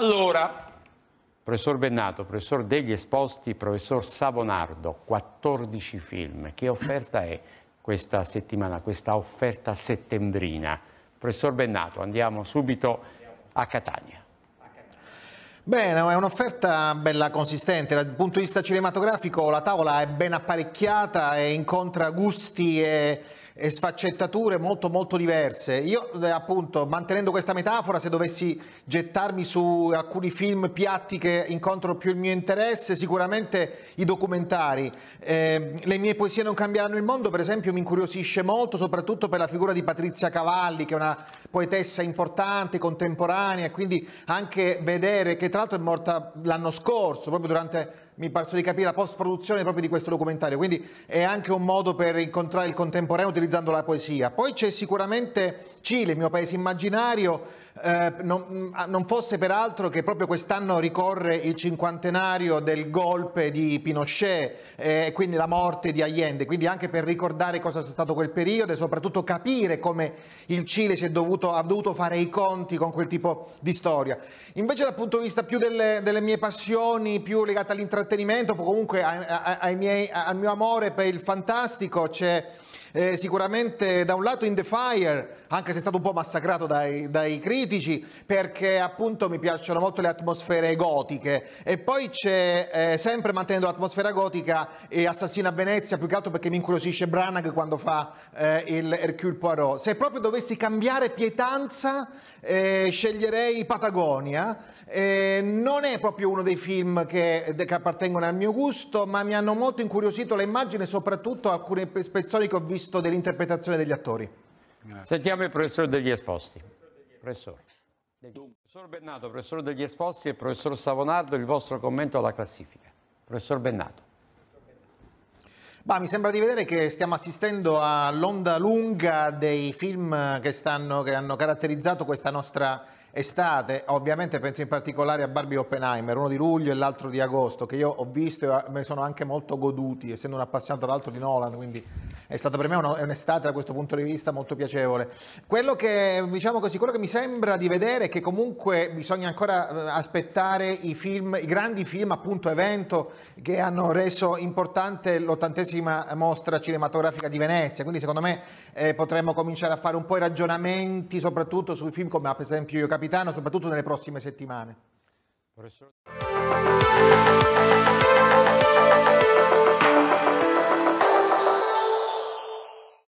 Allora, professor Bennato, professor degli esposti, professor Savonardo, 14 film. Che offerta è questa settimana, questa offerta settembrina? Professor Bennato, andiamo subito a Catania. Bene, è un'offerta bella consistente. Dal punto di vista cinematografico la tavola è ben apparecchiata e incontra gusti e e sfaccettature molto molto diverse. Io eh, appunto, mantenendo questa metafora, se dovessi gettarmi su alcuni film piatti che incontrano più il mio interesse, sicuramente i documentari. Eh, le mie poesie non cambieranno il mondo, per esempio, mi incuriosisce molto, soprattutto per la figura di Patrizia Cavalli, che è una poetessa importante, contemporanea, quindi anche vedere che tra l'altro è morta l'anno scorso, proprio durante mi pare di capire, la post-produzione proprio di questo documentario, quindi è anche un modo per incontrare il contemporaneo utilizzando la poesia. Poi c'è sicuramente Cile, il mio paese immaginario, eh, non, ah, non, fosse peraltro che proprio quest'anno ricorre il cinquantenario del golpe di Pinochet eh, e eh, quindi la morte di Allende, quindi anche per ricordare cosa sia stato quel periodo e soprattutto capire come il Cile si è dovuto, ha dovuto fare i conti con quel tipo di storia. Invece dal punto di vista più delle, delle mie passioni, più legate all'intrattenimento, comunque ai, ai miei, al mio amore per il fantastico, c'è eh, sicuramente da un lato in The Fire, anche se è stato un po' massacrato dai, dai critici, perché appunto mi piacciono molto le atmosfere gotiche. E poi c'è, eh, sempre mantenendo l'atmosfera gotica, eh, Assassina Venezia, più che altro perché mi incuriosisce Branagh quando fa eh, il Hercule Poirot. Se proprio dovessi cambiare pietanza eh, sceglierei Patagonia, eh, non è proprio uno dei film che, che, appartengono al mio gusto, ma mi hanno molto incuriosito le immagini e soprattutto alcune spezzoni che ho visto dell'interpretazione degli attori. Grazie. Sentiamo il professor degli esposti. Professore. professor Bennato, professor degli esposti e professor Savonardo, il vostro commento alla classifica. Professor Bennato. Ma mi sembra di vedere che stiamo assistendo all'onda lunga dei film che, stanno, che hanno caratterizzato questa nostra estate, ovviamente penso in particolare a Barbie Oppenheimer, uno di luglio e l'altro di agosto, che io ho visto e me ne sono anche molto goduti, essendo un appassionato tra l'altro di Nolan, quindi è stata per me un'estate da questo punto di vista molto piacevole. Quello che, diciamo così, quello che mi sembra di vedere è che comunque bisogna ancora eh, aspettare i film, i grandi film, appunto evento, che hanno reso importante l'ottantesima mostra cinematografica di Venezia, quindi secondo me eh, potremmo cominciare a fare un po' i ragionamenti soprattutto sui film come per esempio Io Capitano, soprattutto nelle prossime settimane. Professor...